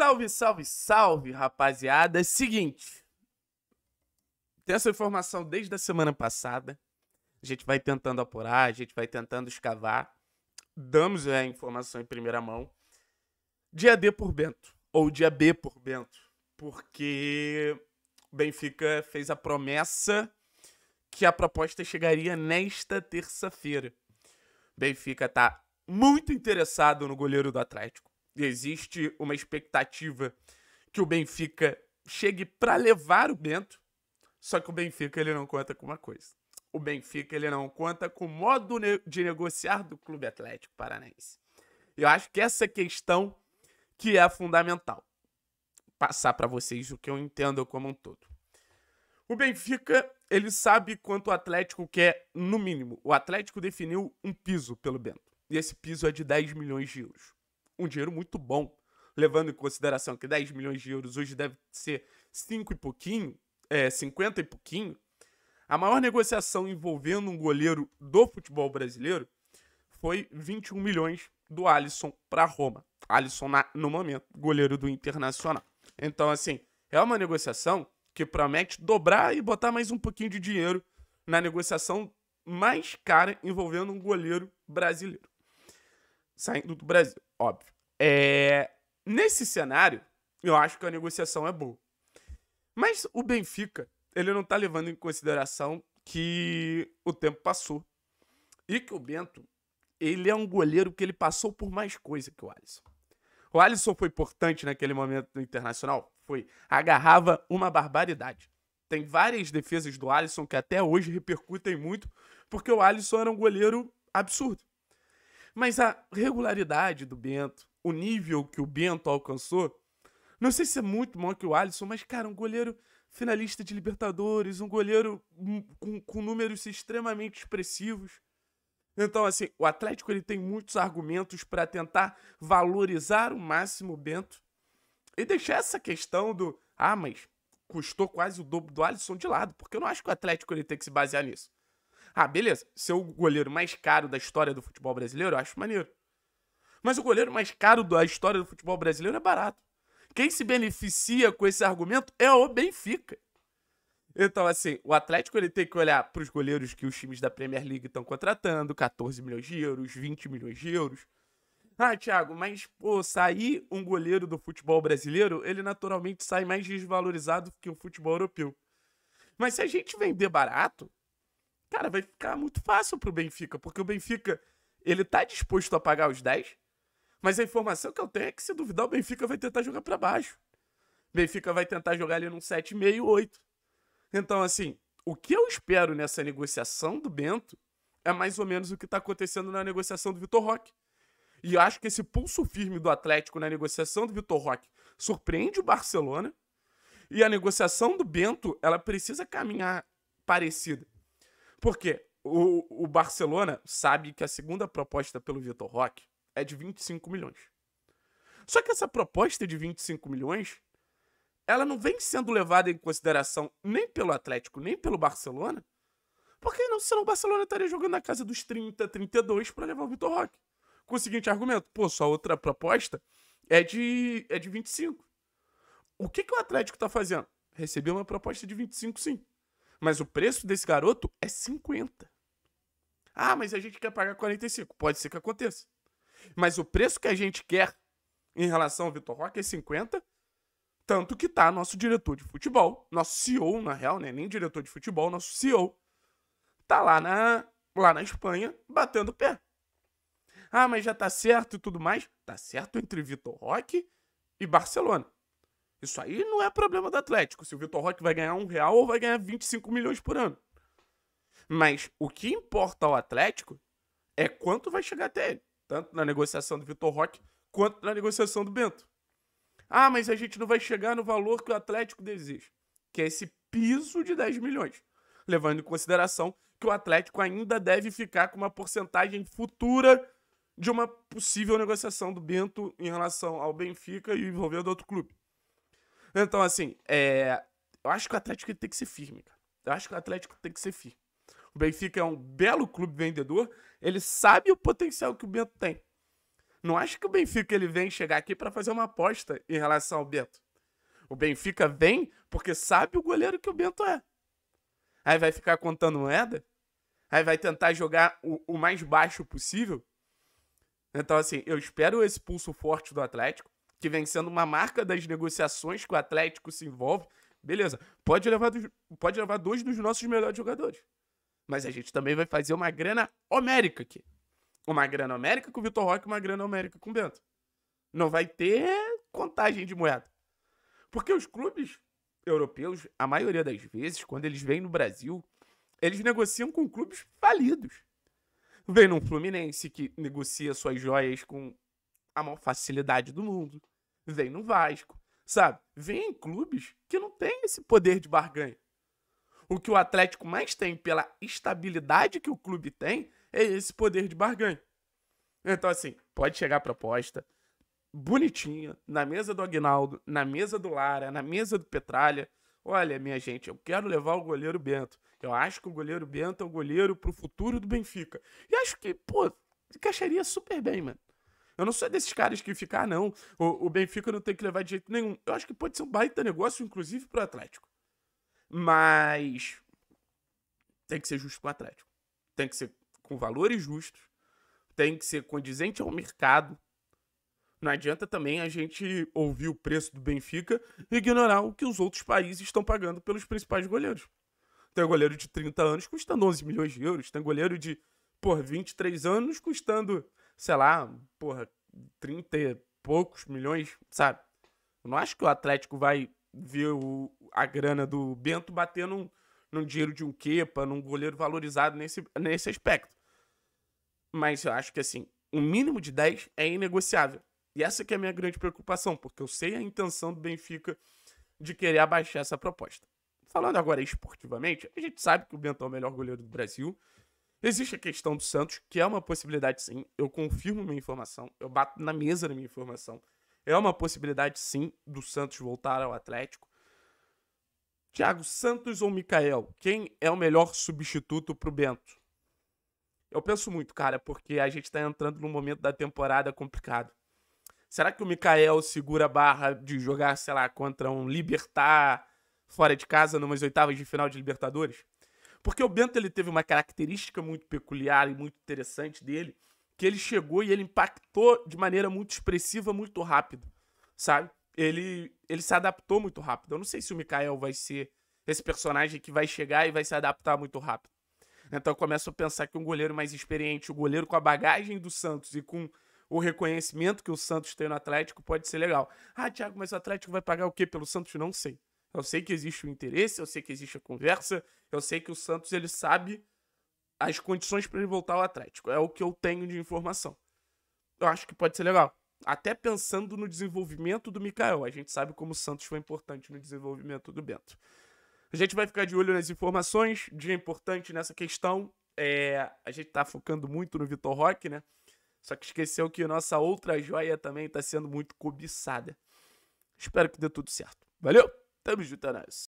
Salve, salve, salve, rapaziada. Seguinte, tem essa informação desde a semana passada. A gente vai tentando apurar, a gente vai tentando escavar. Damos né, a informação em primeira mão. Dia D por Bento, ou dia B por Bento, porque o Benfica fez a promessa que a proposta chegaria nesta terça-feira. Benfica tá muito interessado no goleiro do Atlético Existe uma expectativa que o Benfica chegue para levar o Bento, só que o Benfica ele não conta com uma coisa. O Benfica ele não conta com o modo de negociar do Clube Atlético Paranaense. Eu acho que essa questão que é fundamental passar para vocês o que eu entendo como um todo. O Benfica, ele sabe quanto o Atlético quer, no mínimo. O Atlético definiu um piso pelo Bento. E esse piso é de 10 milhões de euros um dinheiro muito bom. Levando em consideração que 10 milhões de euros hoje deve ser 5 e pouquinho, é, 50 e pouquinho. A maior negociação envolvendo um goleiro do futebol brasileiro foi 21 milhões do Alisson para Roma. Alisson, na, no momento, goleiro do Internacional. Então, assim, é uma negociação que promete dobrar e botar mais um pouquinho de dinheiro na negociação mais cara envolvendo um goleiro brasileiro. Saindo do Brasil óbvio. É, nesse cenário, eu acho que a negociação é boa. Mas o Benfica, ele não tá levando em consideração que o tempo passou. E que o Bento, ele é um goleiro que ele passou por mais coisa que o Alisson. O Alisson foi importante naquele momento do Internacional? Foi. Agarrava uma barbaridade. Tem várias defesas do Alisson que até hoje repercutem muito, porque o Alisson era um goleiro absurdo. Mas a regularidade do Bento, o nível que o Bento alcançou, não sei se é muito maior que o Alisson, mas, cara, um goleiro finalista de Libertadores, um goleiro hum, com, com números extremamente expressivos. Então, assim, o Atlético ele tem muitos argumentos para tentar valorizar o máximo o Bento e deixar essa questão do ah, mas custou quase o dobro do Alisson de lado, porque eu não acho que o Atlético ele tem que se basear nisso. Ah, beleza. Ser o goleiro mais caro da história do futebol brasileiro, eu acho maneiro. Mas o goleiro mais caro da história do futebol brasileiro é barato. Quem se beneficia com esse argumento é o Benfica. Então, assim, o Atlético ele tem que olhar para os goleiros que os times da Premier League estão contratando, 14 milhões de euros, 20 milhões de euros. Ah, Thiago, mas pô, sair um goleiro do futebol brasileiro, ele naturalmente sai mais desvalorizado que o futebol europeu. Mas se a gente vender barato, cara, vai ficar muito fácil pro Benfica, porque o Benfica, ele tá disposto a pagar os 10, mas a informação que eu tenho é que se duvidar o Benfica vai tentar jogar para baixo. Benfica vai tentar jogar ali num 7,5, 8. Então, assim, o que eu espero nessa negociação do Bento é mais ou menos o que tá acontecendo na negociação do Vitor Roque. E eu acho que esse pulso firme do Atlético na negociação do Vitor Roque surpreende o Barcelona. E a negociação do Bento, ela precisa caminhar parecida. Porque o, o Barcelona sabe que a segunda proposta pelo Vitor Roque é de 25 milhões. Só que essa proposta de 25 milhões, ela não vem sendo levada em consideração nem pelo Atlético, nem pelo Barcelona, porque não, senão o Barcelona estaria jogando na casa dos 30, 32 para levar o Vitor Roque. Com o seguinte argumento, pô, sua outra proposta é de, é de 25. O que, que o Atlético está fazendo? Recebeu uma proposta de 25, sim. Mas o preço desse garoto é 50. Ah, mas a gente quer pagar 45. Pode ser que aconteça. Mas o preço que a gente quer em relação ao Vitor Roque é 50. Tanto que tá nosso diretor de futebol, nosso CEO, na real, né? Nem diretor de futebol, nosso CEO, tá lá na, lá na Espanha batendo pé. Ah, mas já tá certo e tudo mais. Tá certo entre Vitor Roque e Barcelona. Isso aí não é problema do Atlético, se o Vitor Roque vai ganhar um real ou vai ganhar 25 milhões por ano. Mas o que importa ao Atlético é quanto vai chegar até ele, tanto na negociação do Vitor Roque quanto na negociação do Bento. Ah, mas a gente não vai chegar no valor que o Atlético deseja, que é esse piso de 10 milhões, levando em consideração que o Atlético ainda deve ficar com uma porcentagem futura de uma possível negociação do Bento em relação ao Benfica e envolvendo outro clube. Então, assim, é... eu acho que o Atlético tem que ser firme, cara. Eu acho que o Atlético tem que ser firme. O Benfica é um belo clube vendedor, ele sabe o potencial que o Bento tem. Não acho que o Benfica ele vem chegar aqui para fazer uma aposta em relação ao Bento. O Benfica vem porque sabe o goleiro que o Bento é. Aí vai ficar contando moeda, aí vai tentar jogar o, o mais baixo possível. Então, assim, eu espero esse pulso forte do Atlético que vem sendo uma marca das negociações que o Atlético se envolve, beleza, pode levar, dos, pode levar dois dos nossos melhores jogadores. Mas a gente também vai fazer uma grana homérica aqui. Uma grana homérica com o Vitor Roque, uma grana homérica com o Bento. Não vai ter contagem de moeda. Porque os clubes europeus, a maioria das vezes, quando eles vêm no Brasil, eles negociam com clubes falidos. Vem num Fluminense que negocia suas joias com a maior facilidade do mundo. Vem no Vasco, sabe? Vem em clubes que não tem esse poder de barganha. O que o Atlético mais tem pela estabilidade que o clube tem é esse poder de barganha. Então, assim, pode chegar a proposta bonitinha na mesa do Agnaldo, na mesa do Lara, na mesa do Petralha. Olha, minha gente, eu quero levar o goleiro Bento. Eu acho que o goleiro Bento é o goleiro pro futuro do Benfica. E acho que, pô, encaixaria super bem, mano. Eu não sou desses caras que ficar, ah, não. O, o, Benfica não tem que levar de jeito nenhum. Eu acho que pode ser um baita negócio, inclusive, pro Atlético. Mas. Tem que ser justo com o Atlético. Tem que ser com valores justos. Tem que ser condizente ao mercado. Não adianta também a gente ouvir o preço do Benfica e ignorar o que os outros países estão pagando pelos principais goleiros. Tem goleiro de 30 anos custando 11 milhões de euros, tem goleiro de, por 23 anos custando sei lá, porra, 30 e poucos milhões, sabe? Eu não acho que o Atlético vai ver o, a grana do Bento bater num, num dinheiro de um Kepa, num goleiro valorizado nesse, nesse aspecto. Mas eu acho que, assim, um mínimo de 10 é inegociável. E essa que é a minha grande preocupação, porque eu sei a intenção do Benfica de querer abaixar essa proposta. Falando agora esportivamente, a gente sabe que o Bento é o melhor goleiro do Brasil. Existe a questão do Santos, que é uma possibilidade sim. Eu confirmo minha informação, eu bato na mesa da minha informação. É uma possibilidade sim do Santos voltar ao Atlético. Thiago Santos ou Mikael? Quem é o melhor substituto pro Bento? Eu penso muito, cara, porque a gente tá entrando num momento da temporada complicado. Será que o Mikael segura a barra de jogar, sei lá, contra um Libertar fora de casa numas oitavas de final de Libertadores? Porque o Bento ele teve uma característica muito peculiar e muito interessante dele, que ele chegou e ele impactou de maneira muito expressiva, muito rápido, sabe? Ele, ele se adaptou muito rápido. Eu não sei se o Mikael vai ser esse personagem que vai chegar e vai se adaptar muito rápido. Então eu começo a pensar que um goleiro mais experiente, o um goleiro com a bagagem do Santos e com o reconhecimento que o Santos tem no Atlético pode ser legal. Ah, Thiago, mas o Atlético vai pagar o quê pelo Santos? Não sei. Eu sei que existe o interesse, eu sei que existe a conversa, eu sei que o Santos ele sabe as condições para ele voltar ao Atlético. É o que eu tenho de informação. Eu acho que pode ser legal. Até pensando no desenvolvimento do Mikael. A gente sabe como o Santos foi importante no desenvolvimento do Bento. A gente vai ficar de olho nas informações. Dia importante nessa questão. É, a gente está focando muito no Vitor Roque, né? Só que esqueceu que nossa outra joia também está sendo muito cobiçada. Espero que dê tudo certo. Valeu! Tamo junto, é nóis.